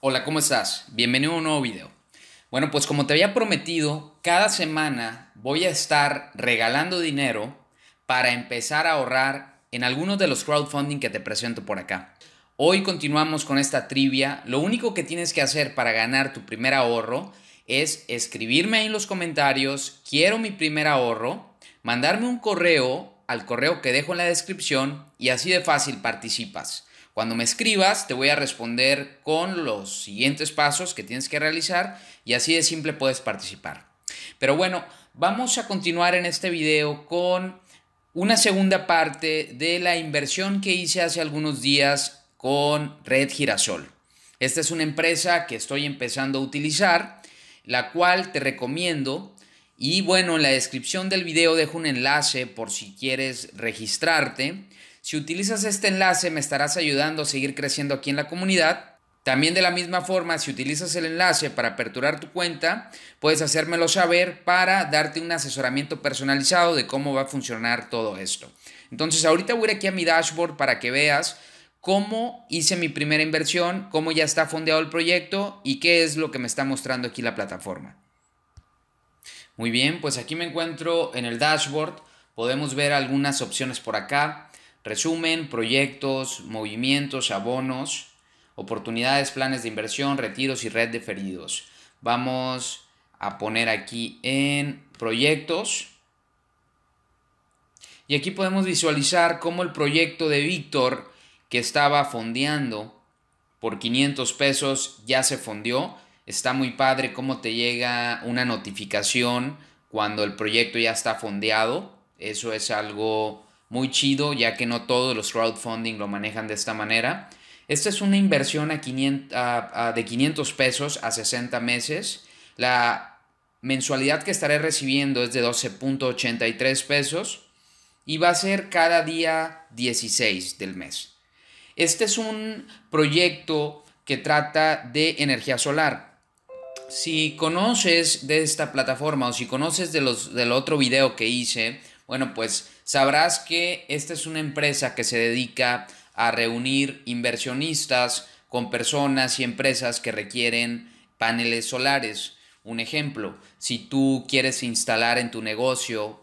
Hola, ¿cómo estás? Bienvenido a un nuevo video. Bueno, pues como te había prometido, cada semana voy a estar regalando dinero para empezar a ahorrar en algunos de los crowdfunding que te presento por acá. Hoy continuamos con esta trivia. Lo único que tienes que hacer para ganar tu primer ahorro es escribirme ahí en los comentarios, quiero mi primer ahorro, mandarme un correo al correo que dejo en la descripción y así de fácil participas. Cuando me escribas, te voy a responder con los siguientes pasos que tienes que realizar y así de simple puedes participar. Pero bueno, vamos a continuar en este video con una segunda parte de la inversión que hice hace algunos días con Red Girasol. Esta es una empresa que estoy empezando a utilizar, la cual te recomiendo. Y bueno, en la descripción del video dejo un enlace por si quieres registrarte. Si utilizas este enlace me estarás ayudando a seguir creciendo aquí en la comunidad. También de la misma forma, si utilizas el enlace para aperturar tu cuenta, puedes hacérmelo saber para darte un asesoramiento personalizado de cómo va a funcionar todo esto. Entonces ahorita voy a ir aquí a mi dashboard para que veas cómo hice mi primera inversión, cómo ya está fondeado el proyecto y qué es lo que me está mostrando aquí la plataforma. Muy bien, pues aquí me encuentro en el dashboard. Podemos ver algunas opciones por acá. Resumen, proyectos, movimientos, abonos, oportunidades, planes de inversión, retiros y red de feridos. Vamos a poner aquí en proyectos. Y aquí podemos visualizar cómo el proyecto de Víctor, que estaba fondeando por 500 pesos, ya se fondeó. Está muy padre cómo te llega una notificación cuando el proyecto ya está fondeado. Eso es algo muy chido, ya que no todos los crowdfunding lo manejan de esta manera. Esta es una inversión a 500, de 500 pesos a 60 meses. La mensualidad que estaré recibiendo es de 12.83 pesos y va a ser cada día 16 del mes. Este es un proyecto que trata de energía solar. Si conoces de esta plataforma o si conoces de los, del otro video que hice bueno, pues sabrás que esta es una empresa que se dedica a reunir inversionistas con personas y empresas que requieren paneles solares. Un ejemplo, si tú quieres instalar en tu negocio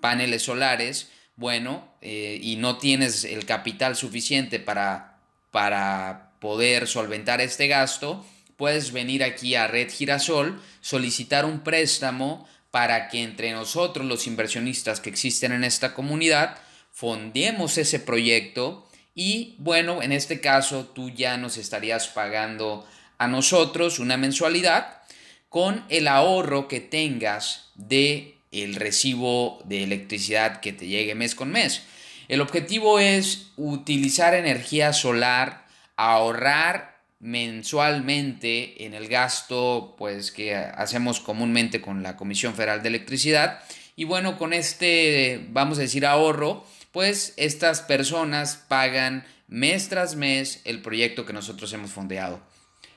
paneles solares, bueno, eh, y no tienes el capital suficiente para, para poder solventar este gasto, puedes venir aquí a Red Girasol, solicitar un préstamo para que entre nosotros, los inversionistas que existen en esta comunidad, fondemos ese proyecto y bueno, en este caso tú ya nos estarías pagando a nosotros una mensualidad con el ahorro que tengas de el recibo de electricidad que te llegue mes con mes. El objetivo es utilizar energía solar, ahorrar mensualmente en el gasto pues que hacemos comúnmente con la Comisión Federal de Electricidad y bueno con este vamos a decir ahorro pues estas personas pagan mes tras mes el proyecto que nosotros hemos fondeado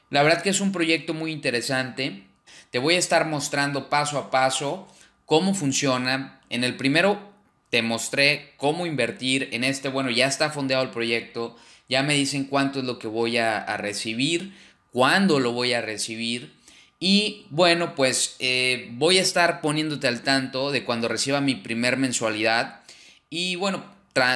la verdad que es un proyecto muy interesante te voy a estar mostrando paso a paso cómo funciona en el primero te mostré cómo invertir en este, bueno, ya está fondeado el proyecto, ya me dicen cuánto es lo que voy a, recibir, cuándo lo voy a recibir. Y bueno, pues eh, voy a estar poniéndote al tanto de cuando reciba mi primer mensualidad. Y bueno,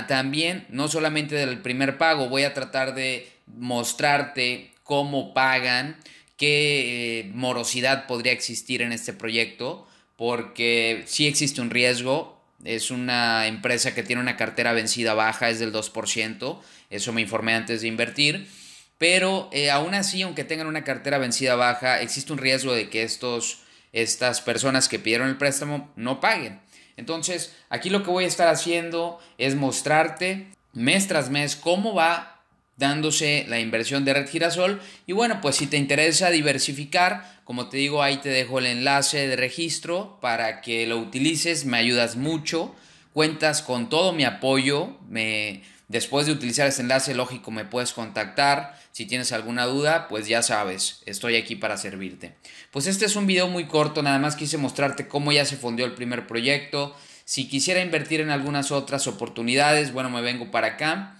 también, no solamente del primer pago, voy a tratar de mostrarte cómo pagan, qué eh, morosidad podría existir en este proyecto, porque sí existe un riesgo, es una empresa que tiene una cartera vencida baja, es del 2%, eso me informé antes de invertir, pero eh, aún así, aunque tengan una cartera vencida baja, existe un riesgo de que estos, estas personas que pidieron el préstamo no paguen. Entonces, aquí lo que voy a estar haciendo es mostrarte mes tras mes cómo va dándose la inversión de Red Girasol. Y bueno, pues si te interesa diversificar, como te digo, ahí te dejo el enlace de registro para que lo utilices, me ayudas mucho, cuentas con todo mi apoyo, me... Después de utilizar ese enlace, lógico, me puedes contactar. Si tienes alguna duda, pues ya sabes, estoy aquí para servirte. Pues este es un video muy corto, nada más quise mostrarte cómo ya se fundió el primer proyecto. Si quisiera invertir en algunas otras oportunidades, bueno, me vengo para acá.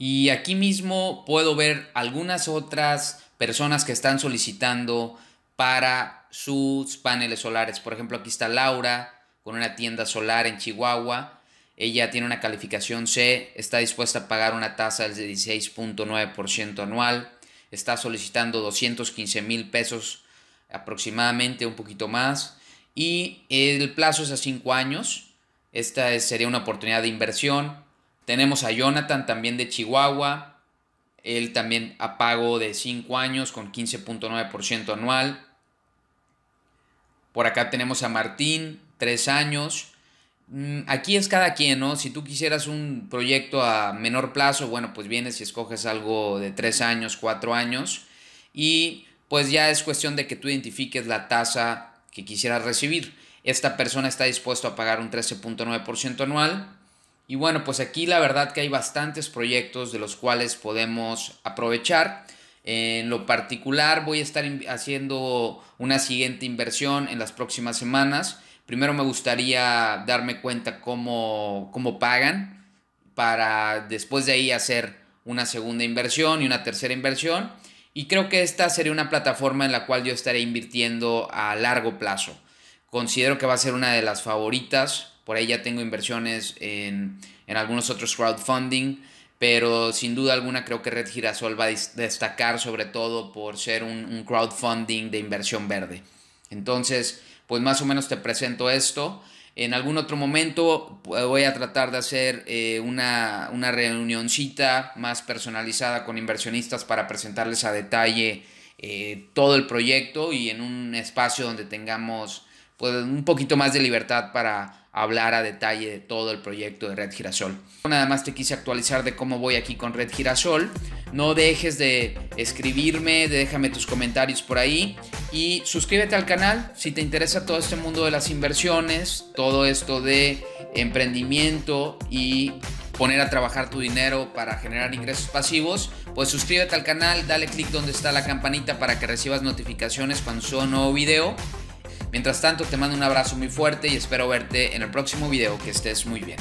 Y aquí mismo puedo ver algunas otras personas que están solicitando para sus paneles solares. Por ejemplo, aquí está Laura con una tienda solar en Chihuahua. Ella tiene una calificación C, está dispuesta a pagar una tasa del 16.9% anual, está solicitando 215 mil pesos aproximadamente, un poquito más, y el plazo es a 5 años. Esta sería una oportunidad de inversión tenemos a Jonathan también de Chihuahua. Él también a pago de 5 años con 15.9% anual. Por acá tenemos a Martín, 3 años. Mm, aquí es cada quien, ¿no? Si tú quisieras un proyecto a menor plazo, bueno, pues vienes y escoges algo de 3 años, 4 años. Y pues ya es cuestión de que tú identifiques la tasa que quisieras recibir. Esta persona está dispuesto a pagar un 13.9% anual y bueno, pues aquí la verdad que hay bastantes proyectos de los cuales podemos aprovechar. En lo particular voy a estar haciendo una siguiente inversión en las próximas semanas. Primero me gustaría darme cuenta cómo, pagan para después de ahí hacer una segunda inversión y una tercera inversión. Y creo que esta sería una plataforma en la cual yo estaré invirtiendo a largo plazo. Considero que va a ser una de las favoritas por ahí ya tengo inversiones en, algunos otros crowdfunding, pero sin duda alguna creo que Red Girasol va a destacar sobre todo por ser un, crowdfunding de inversión verde. Entonces, pues más o menos te presento esto. En algún otro momento eh, voy a tratar de hacer eh, una, una, reunioncita más personalizada con inversionistas para presentarles a detalle eh, todo el proyecto y en un espacio donde tengamos pues, un poquito más de libertad para hablar a detalle de todo el proyecto de Red Girasol. Nada más te quise actualizar de cómo voy aquí con Red Girasol. No dejes de escribirme, déjame tus comentarios por ahí y suscríbete al canal si te interesa todo este mundo de las inversiones, todo esto de emprendimiento y poner a trabajar tu dinero para generar ingresos pasivos, pues suscríbete al canal, dale click donde está la campanita para que recibas notificaciones cuando suba un nuevo video Mientras tanto, te mando un abrazo muy fuerte y espero verte en el próximo video. Que estés muy bien.